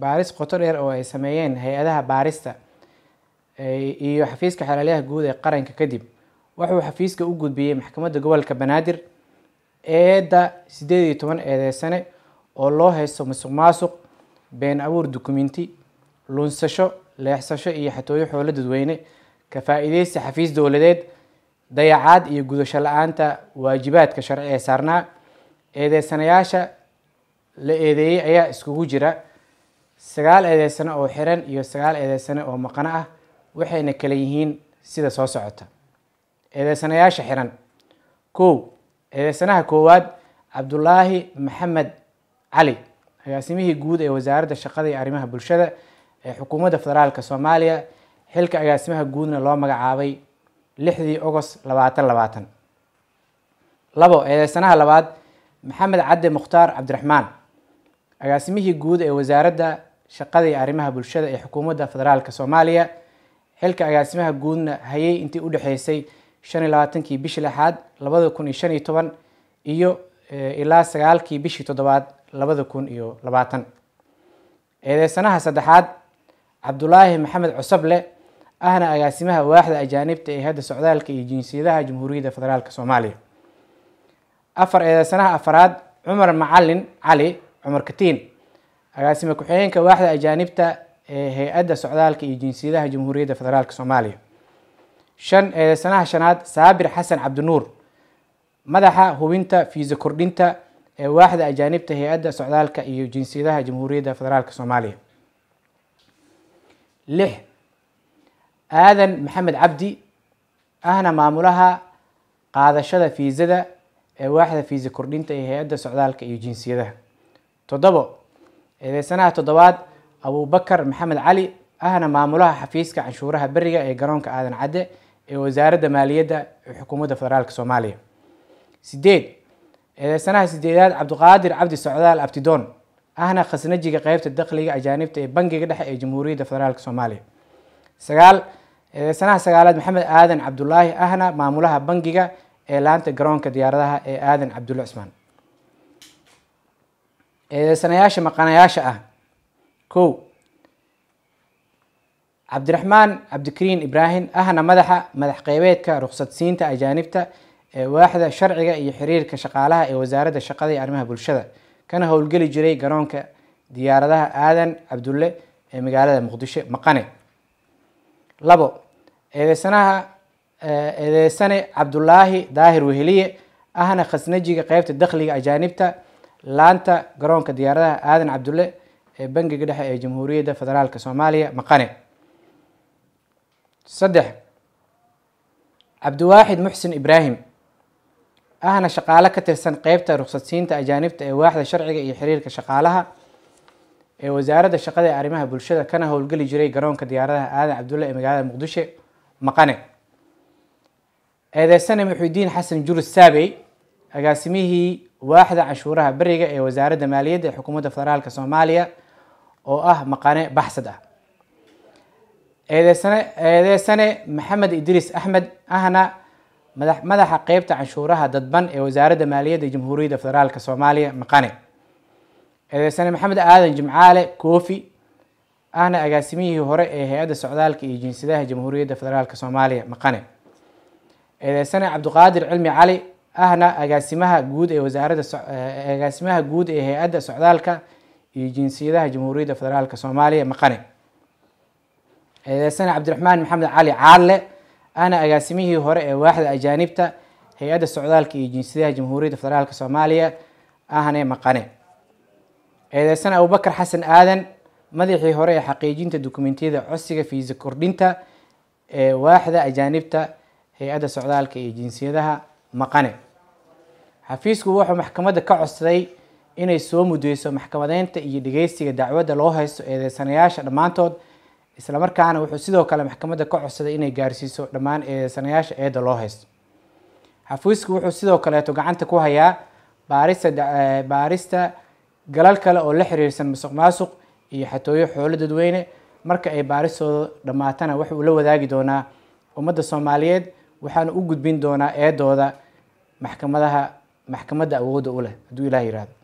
baaris qoto dheer oo ay sameeyeen hay-adaha baarista eh, iyo xafiiska xalaaliyaha guud ee qaranka kadib wuxuu xafiiska u gudbiyey maxkamadda gobolka banaadir eedda siddeed iyo toban eedeysane oo loo heysto musuq maasuq been abuur dukumenti lunsasho leexsasho iyo xatooyo xoolo dadweyne ka faa-iideysta xafiis dowladeed dayacaad iyo gudasho la-aanta waajibaadka sharci ee saarnaa eedeesanayaasha la eedeeyey ayaa iskugu jira sagaal eedeysano oo xiran iyo sagaal eedeysano oo maqano ah waxayna kala yihiin sida soo socota eedeysanayaasha xiran kow eedeysanaha koowaad cabdulaahi maxamed cali agaasimihii guud ee wasaaradda shaqada iyo arrimaha bulshada ee xukuumadda federaalk soomaaliya xilka agaasimaha guudna loo magacaabay lixdii ogost labaatan labaatan labo eedeysanaha labaad maxamed cadde mukhtaar cabdiraxmaan agaasimihii guud ee wasaaradda shaqadii arrimaha bulshada ee xukuumadda federaalka soomaaliya xilka agaasimaha guudna hayay intii u dhexeysay shan iyo labaatankii bishii lixaad labada kun iyo shan iyo toban iyo eh, ilaa sagaalkii bishii toddobaad labada kun iyo labaatan eedeysanaha saddexaad cabdulaahi maxamed cusable ahna agaasimaha waaxda ajaanibta ee hadda socdaalka iyo jinsiyadaha jamhuuriyadda federaalk soomaaliya afar eedeysanaha afaraad cumar macalin cali cumar katiin agaasime ku-xigeenka waaxda ajaanibta ee hay-adda socdaalka iyo jinsiyadaha jamhuuriyadda federaalk soomaaliya shan sanaha shanaad saabir xasan cabdinuur madaxa hubinta fiisa kordhinta ee waaxda ajaanibta hay-adda socdaalka iyo jinsiyadaha jamhuuriyadda federaalk soomaaliya lix aadan maxamed cabdi ahna maamulaha qaadashada fiisada ee waaxda fiisa kordhinta ee hay-adda socdaalka iyo jinsiyadaha toddobo eedeysanaha toddobaad abuubakar maxamed cali ahna maamulaha xafiiska canshuuraha beriga ee garoonka aadan cadde ee wasaaradda maaliyadda ee xukuumadda federaalk soomaaliya sideed eedeysanaha sideedaad cabdiqaadir cabdi socdaal abtidoon ahna khasnajiga qeybta dakhliga ajaanibta ee bangiga dhexe ee jamhuuriyadda federaalk soomaaliya sagaal sanaha sagaalaad maxamed aadan cabdulaahi ahna maamulaha bangiga ee laanta garoonka diyaaradaha ee aadan cabdulle cusmaan eedeysanayaasha maqanayaasha ah kow cabdiraxmaan cabdikariin ibraahim ahna madaxa madax qeybeedka ruqsadsiinta ajaanibta ee waaxda sharciga iyo xiriirka shaqaalaha ee wasaaradda shaqada iyo arrimaha bulshada kana howlgeli jiray garoonka diyaaradaha aadan cabdulle ee magaalada muqdisho maqane labo eedeysanaha eedeysane cabdulaahi daahir weheliye ahna khasnajiga qeybta dakhliga ajaanibta laanta garoonka diyaaradaha aadan cabdulle ee bangiga dhexe ee jamhuuriyadda federaalk soomaaliya maqane saddex cabdiwaaxid muxsin ibraahim ahna shaqaale ka tirsan qeybta ruqsadsiinta ajaanibta ee waaxda sharciga iyo xiriirka shaqaalaha ee wasaaradda shaqada ee arrimaha bulshada kana howlgeli jiray garoonka diyaaradaha aadan cabdulle ee magaalada muqdisho maqane eedeysane muxuudiin xasan jurus saabey agaasimihii waaxda canshuuraha beriga ee wasaaradda maaliyadda ee xukuumadda federaalka soomaaliya oo ah maqane baxsad ah eedeesane eedeysane maxamed idriis axmed ahna madaxa qeybta canshuuraha dadban ee wasaaradda maaliyadda jamhuuriyadda federaalka soomaaliya maqane eedeesane maxamed aadan jimcaale koofi ahna agaasimihii hore ee hay-adda socdaalka iyo jinsidaha jamhuuriyadda federaalka soomaaliya maqane eedeesane cabduqaadir cilmi cali ahna agaasimaha guud ee wasaaradda eh, agaasimaha guud ee hay-adda socdaalka iyo jinsiyadaha jamhuuriyadda federaalk soomaaliya maqane eedeesana cabdiraxmaan maxamed cali caadle ahna agaasimihii hore ee waaxda ajaanibta hay-adda socdaalka iyo jinsiyadaha jamhuuriyadda federaalk soomaaliya ahne maqane eedeesana abubakar xasan aadan madaxii hore ee xaqiijinta dokumentiyada codsiga fiisa kordhinta ee waaxda ajaanibta hay-adda socdaalka iyo jinsiyadaha maqane xafiisku wuxuu maxkamadda ka codsaday inay soo mudeyso maxkamadeynta iyo dhegeysiga dacwadda loo haysto eedeysanayaasha dhammaantood islamarkaana wuxuu sidoo kale maxkamadda ka codsaday inay gaarsiiso dhammaan eedeysanayaasha eedda loo haysto xafiisku wuxuu sidoo kaleeto gacanta ku hayaa baarista baarista galal kale oo la xiriirsan masuq maasuq iyo xatooyo xoolo dadweyne marka ay baaristooda dhammaatana wuxuu la wadaagi doonaa ummadda soomaaliyeed waxaana u gudbin doonaa eedooda maxkamadaha maxkamadda awooda u leh hadduu ilaah yidhaahdo